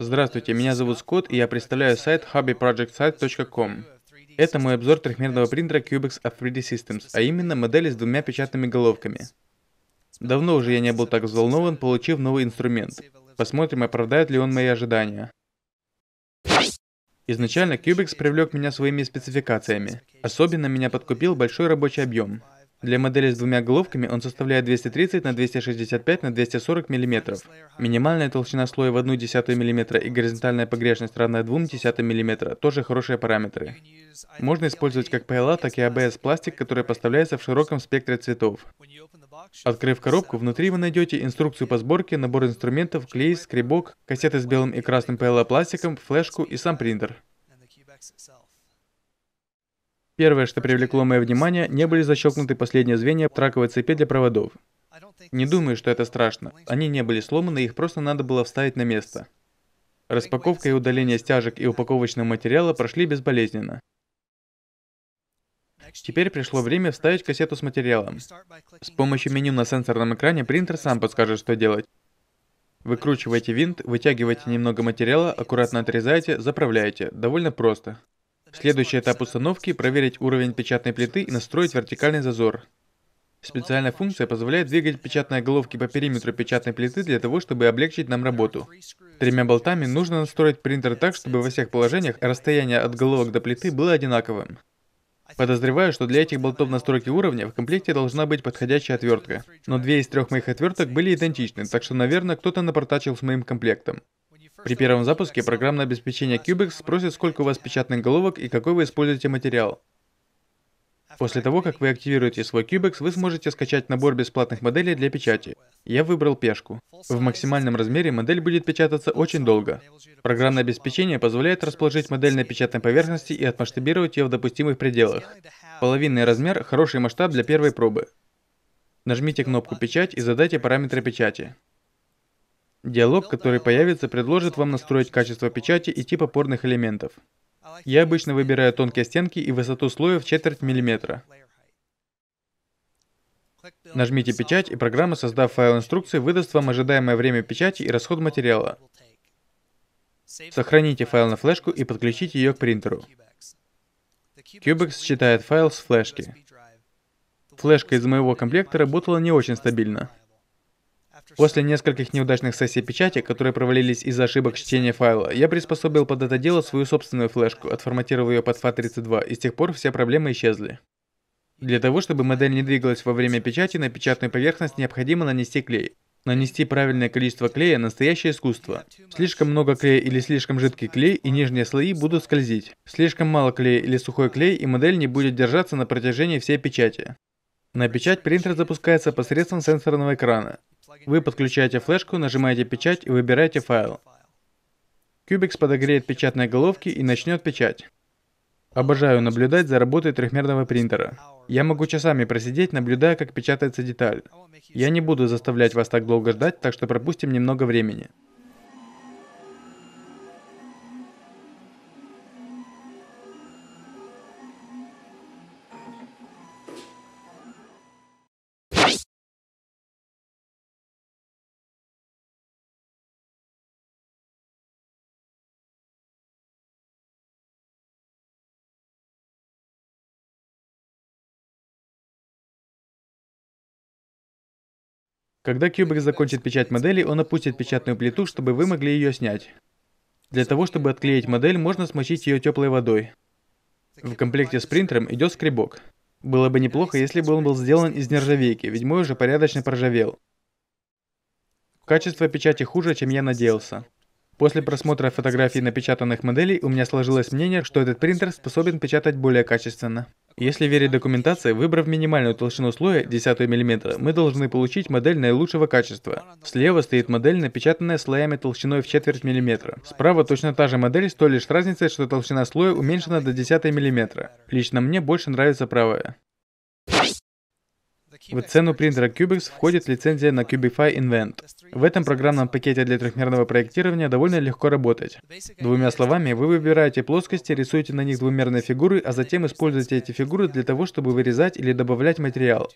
Здравствуйте, меня зовут Скотт, и я представляю сайт hobbyprojectsite.com. Это мой обзор трехмерного принтера Cubex of 3D Systems, а именно модели с двумя печатными головками. Давно уже я не был так взволнован, получив новый инструмент. Посмотрим, оправдает ли он мои ожидания. Изначально Cubex привлек меня своими спецификациями. Особенно меня подкупил большой рабочий объем. Для модели с двумя головками он составляет 230 на 265 на 240 мм. Минимальная толщина слоя в 0,1 мм и горизонтальная погрешность равная 0,2 мм тоже хорошие параметры. Можно использовать как PLA, так и ABS пластик, который поставляется в широком спектре цветов. Открыв коробку, внутри вы найдете инструкцию по сборке, набор инструментов, клей, скребок, кассеты с белым и красным PLA пластиком, флешку и сам принтер. Первое, что привлекло мое внимание, не были защелкнуты последние звенья траковой цепи для проводов. Не думаю, что это страшно. Они не были сломаны, их просто надо было вставить на место. Распаковка и удаление стяжек и упаковочного материала прошли безболезненно. Теперь пришло время вставить кассету с материалом. С помощью меню на сенсорном экране принтер сам подскажет, что делать. Выкручиваете винт, вытягиваете немного материала, аккуратно отрезаете, заправляете. Довольно просто. Следующий этап установки — проверить уровень печатной плиты и настроить вертикальный зазор. Специальная функция позволяет двигать печатные головки по периметру печатной плиты для того, чтобы облегчить нам работу. Тремя болтами нужно настроить принтер так, чтобы во всех положениях расстояние от головок до плиты было одинаковым. Подозреваю, что для этих болтов настройки уровня в комплекте должна быть подходящая отвертка. Но две из трех моих отверток были идентичны, так что, наверное, кто-то напортачил с моим комплектом. При первом запуске программное обеспечение Cubex спросит, сколько у вас печатных головок и какой вы используете материал. После того, как вы активируете свой Cubex, вы сможете скачать набор бесплатных моделей для печати. Я выбрал пешку. В максимальном размере модель будет печататься очень долго. Программное обеспечение позволяет расположить модель на печатной поверхности и отмасштабировать ее в допустимых пределах. Половинный размер – хороший масштаб для первой пробы. Нажмите кнопку «Печать» и задайте параметры печати. Диалог, ну который появится, предложит вам настроить качество печати и тип опорных элементов. Я обычно выбираю тонкие стенки и высоту слоя в четверть миллиметра. Нажмите печать, и программа, создав файл инструкции, выдаст вам ожидаемое время печати и расход материала. Сохраните файл на флешку и подключите ее к принтеру. Cubex считает файл с флешки. Флешка из моего комплекта работала не очень стабильно. После нескольких неудачных сессий печати, которые провалились из-за ошибок чтения файла, я приспособил под это дело свою собственную флешку, отформатировал ее под FAT32, и с тех пор все проблемы исчезли. Для того, чтобы модель не двигалась во время печати, на печатную поверхность необходимо нанести клей. Нанести правильное количество клея – настоящее искусство. Слишком много клея или слишком жидкий клей, и нижние слои будут скользить. Слишком мало клея или сухой клей, и модель не будет держаться на протяжении всей печати. На печать принтер запускается посредством сенсорного экрана. Вы подключаете флешку, нажимаете печать и выбираете файл. Кубикс подогреет печатные головки и начнет печать. Обожаю наблюдать за работой трехмерного принтера. Я могу часами просидеть, наблюдая, как печатается деталь. Я не буду заставлять вас так долго ждать, так что пропустим немного времени. Когда Кьюбрик закончит печать модели, он опустит печатную плиту, чтобы вы могли ее снять. Для того, чтобы отклеить модель, можно смочить ее теплой водой. В комплекте с принтером идет скребок. Было бы неплохо, если бы он был сделан из нержавейки, ведь мой уже порядочно проржавел. Качество печати хуже, чем я надеялся. После просмотра фотографий напечатанных моделей у меня сложилось мнение, что этот принтер способен печатать более качественно. Если верить документации, выбрав минимальную толщину слоя, десятую миллиметра, мы должны получить модель наилучшего качества. Слева стоит модель, напечатанная слоями толщиной в четверть миллиметра. Справа точно та же модель, с той лишь разницей, что толщина слоя уменьшена до десятой миллиметра. Лично мне больше нравится правая. В цену принтера Cubex входит лицензия на Cubify Invent. В этом программном пакете для трехмерного проектирования довольно легко работать. Двумя словами, вы выбираете плоскости, рисуете на них двумерные фигуры, а затем используете эти фигуры для того, чтобы вырезать или добавлять материал.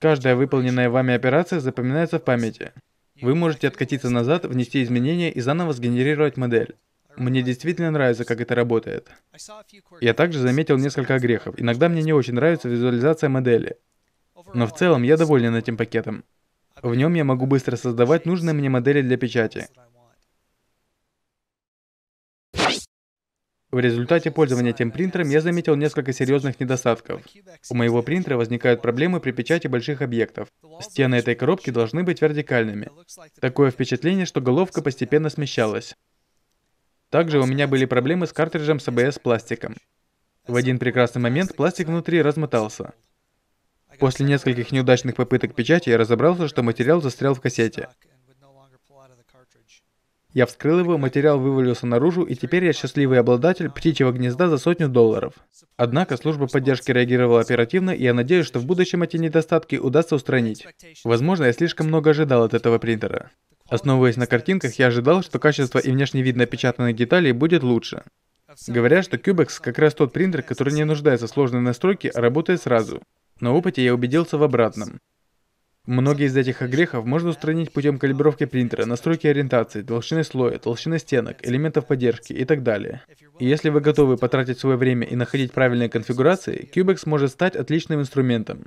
Каждая выполненная вами операция запоминается в памяти. Вы можете откатиться назад, внести изменения и заново сгенерировать модель. Мне действительно нравится, как это работает. Я также заметил несколько грехов. Иногда мне не очень нравится визуализация модели. Но в целом я доволен этим пакетом. В нем я могу быстро создавать нужные мне модели для печати. В результате пользования этим принтером я заметил несколько серьезных недостатков. У моего принтера возникают проблемы при печати больших объектов. Стены этой коробки должны быть вертикальными. Такое впечатление, что головка постепенно смещалась. Также у меня были проблемы с картриджем с ABS-пластиком. В один прекрасный момент пластик внутри размотался. После нескольких неудачных попыток печати я разобрался, что материал застрял в кассете. Я вскрыл его, материал вывалился наружу, и теперь я счастливый обладатель птичьего гнезда за сотню долларов. Однако служба поддержки реагировала оперативно, и я надеюсь, что в будущем эти недостатки удастся устранить. Возможно, я слишком много ожидал от этого принтера. Основываясь на картинках, я ожидал, что качество и внешний вид напечатанных деталей будет лучше. Говорят, что Cubex как раз тот принтер, который не нуждается в сложной настройке, а работает сразу. На опыте я убедился в обратном. Многие из этих огрехов можно устранить путем калибровки принтера, настройки ориентации, толщины слоя, толщины стенок, элементов поддержки и так далее. И если вы готовы потратить свое время и находить правильные конфигурации, Cubex может стать отличным инструментом.